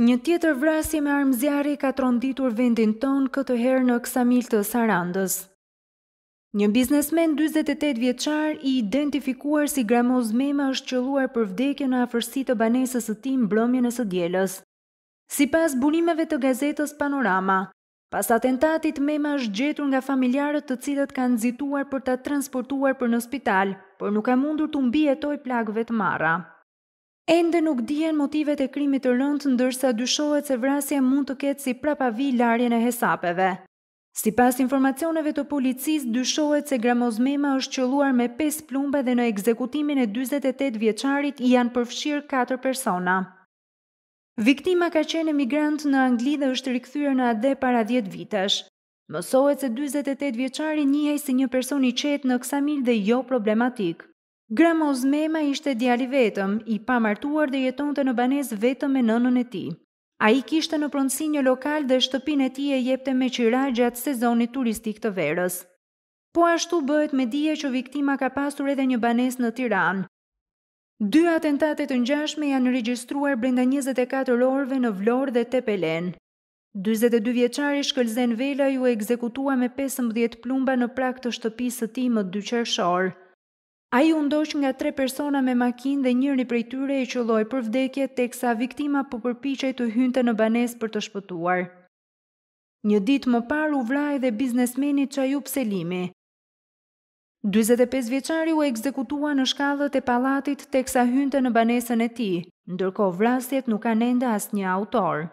Një tjetër vrasje me armë zjarri ka tronditur vendin ton këtë herë në Ksamil të Sarandës. Një biznesmen 48 vjeqar i identifikuar si Gramoz Mema është qëluar për vdekje në afërsi të banesës të tim blomjën e së djeles. Si pas bunimeve të gazetës Panorama, pas atentatit Mema është gjetur nga familjarët të cilët kanë zituar për ta transportuar për në spital, por nuk ka mundur të mbi e toj plagëve të marra. Ende nuk dihen motivet e krimit të rëndë, ndërsa dyshohet se vrasja mund të ketë si prapavi larjen e hesapeve. Si pas informacioneve të policisë, dyshohet se Gramoz Mema është qëluar me 5 plumbe dhe në ekzekutimin e 28 vjeqarit janë përfshirë 4 persona. Viktima ka qenë emigrant në Angli dhe është rikthyer në ADE para 10 vitesh. Mësohet se 48 vjeçari njëhej si një person i qetë në Ksamil dhe jo problematik. Grama mema ishte djali vetëm, i pamartuar dhe jeton të në banes vetëm me nënën e ti. A i kishte në pronsi një lokal dhe shtëpin e ti e jepte me qira gjatë sezonit turistik të verës. Po ashtu bëhet me dije që viktima ka pasur edhe një banes në Tiran. Dy atentatet të njashme janë regjistruar brenda 24 orve në Vlor dhe Tepelen. 22 vjeçari shkëllzen vela ju e ekzekutua me 15 plumba në prak të shtëpisë të ti më dyqershorë. A ju ndosh nga tre persona me makin dhe njërë prej tyre e qëlloj për vdekje të eksa viktima po përpichaj të hynte në banes për të shpëtuar. Një dit më par u vlaj dhe biznesmeni që a ju pselimi. 25 vjeqari u ekzekutua në shkallët e palatit të eksa hynte në banesën e ti, ndërko vlasjet nuk anenda as një autor.